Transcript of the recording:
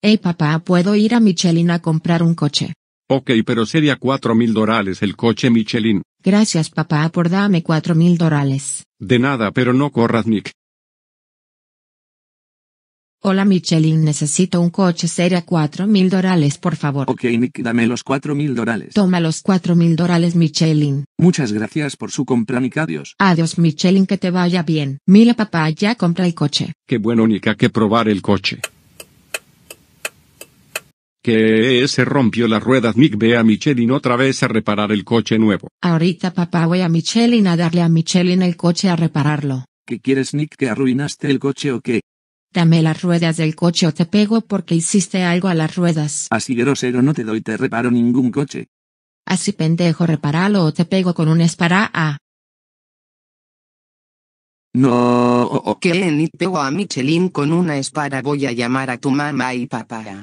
Hey papá, ¿puedo ir a Michelin a comprar un coche? Ok, pero sería cuatro mil dólares el coche Michelin. Gracias papá por darme cuatro mil dólares. De nada, pero no corras, Nick. Hola Michelin, necesito un coche sería cuatro mil dólares, por favor. Ok, Nick, dame los cuatro mil dólares. Toma los cuatro mil dólares, Michelin. Muchas gracias por su compra, Nick. Adiós. Adiós, Michelin, que te vaya bien. Mira, papá, ya compra el coche. Qué bueno, Nick, hay que probar el coche que se rompió las ruedas. Nick ve a Michelin otra vez a reparar el coche nuevo. Ahorita papá voy a Michelin a darle a Michelin el coche a repararlo. ¿Qué quieres Nick que arruinaste el coche o qué? Dame las ruedas del coche o te pego porque hiciste algo a las ruedas. Así grosero no te doy te reparo ningún coche. Así pendejo repáralo o te pego con un espará. a. No, oh, oh, oh. qué Nick pego a Michelin con una espada voy a llamar a tu mamá y papá.